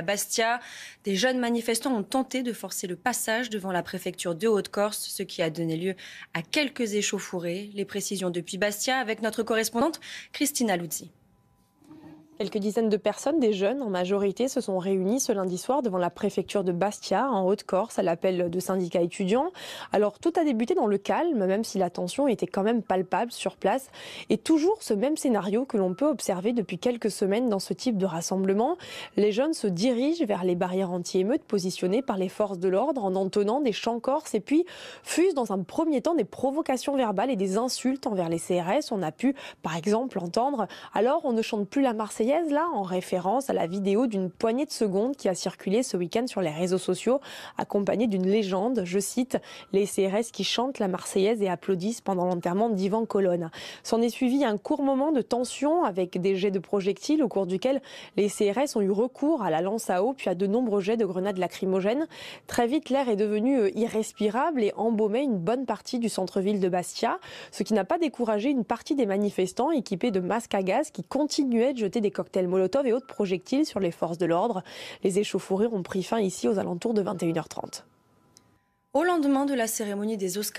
À Bastia, des jeunes manifestants ont tenté de forcer le passage devant la préfecture de Haute-Corse, ce qui a donné lieu à quelques échauffourées. Les précisions depuis Bastia avec notre correspondante Christina Luzzi. Quelques dizaines de personnes, des jeunes en majorité, se sont réunies ce lundi soir devant la préfecture de Bastia, en Haute-Corse, à l'appel de syndicats étudiants. Alors tout a débuté dans le calme, même si la tension était quand même palpable sur place. Et toujours ce même scénario que l'on peut observer depuis quelques semaines dans ce type de rassemblement. Les jeunes se dirigent vers les barrières anti-émeutes positionnées par les forces de l'ordre en entonnant des chants corses et puis fusent dans un premier temps des provocations verbales et des insultes envers les CRS. On a pu par exemple entendre Alors on ne chante plus la Marseillaise là, en référence à la vidéo d'une poignée de secondes qui a circulé ce week-end sur les réseaux sociaux, accompagnée d'une légende, je cite, les CRS qui chantent la Marseillaise et applaudissent pendant l'enterrement d'Ivan Colonne. S'en est suivi un court moment de tension avec des jets de projectiles au cours duquel les CRS ont eu recours à la lance à eau puis à de nombreux jets de grenades lacrymogènes. Très vite, l'air est devenu euh, irrespirable et embaumait une bonne partie du centre-ville de Bastia, ce qui n'a pas découragé une partie des manifestants équipés de masques à gaz qui continuaient de jeter des cocktails Molotov et autres projectiles sur les forces de l'ordre. Les échauffourées ont pris fin ici aux alentours de 21h30. Au lendemain de la cérémonie des Oscars,